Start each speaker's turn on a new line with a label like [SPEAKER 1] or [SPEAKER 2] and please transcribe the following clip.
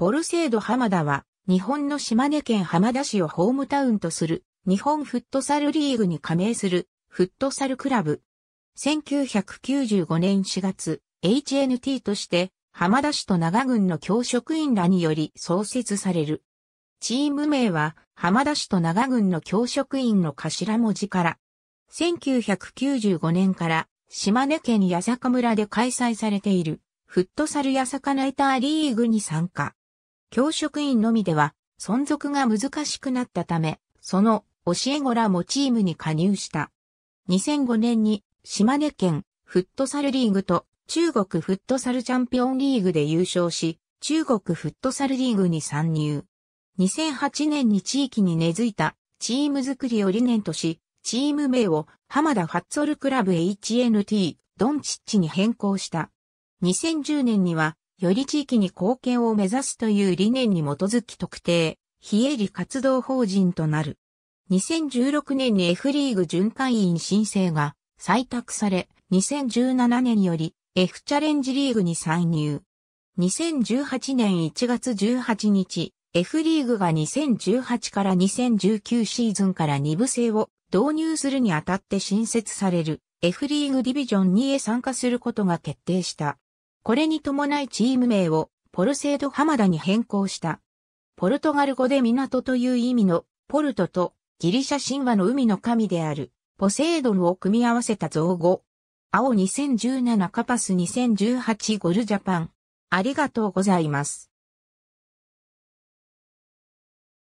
[SPEAKER 1] ポルセード浜田は、日本の島根県浜田市をホームタウンとする、日本フットサルリーグに加盟する、フットサルクラブ。1995年4月、HNT として、浜田市と長郡の教職員らにより創設される。チーム名は、浜田市と長郡の教職員の頭文字から、1995年から島根県八坂村で開催されているフットサル八坂ナイターリーグに参加。教職員のみでは存続が難しくなったため、その教え子らもチームに加入した。2005年に島根県フットサルリーグと中国フットサルチャンピオンリーグで優勝し、中国フットサルリーグに参入。2008年に地域に根付いたチーム作りを理念とし、チーム名を浜田ハッツォルクラブ HNT ドンチッチに変更した。2010年にはより地域に貢献を目指すという理念に基づき特定、非営利活動法人となる。2016年に F リーグ巡回員申請が採択され、2017年より F チャレンジリーグに参入。2018年1月18日、F リーグが2018から2019シーズンから2部制を導入するにあたって新設される F リーグディビジョン2へ参加することが決定した。これに伴いチーム名をポルセード浜田に変更した。ポルトガル語で港という意味のポルトとギリシャ神話の海の神であるポセイドンを組み合わせた造語。青2017カパス2018ゴルジャパン。ありがとうございます。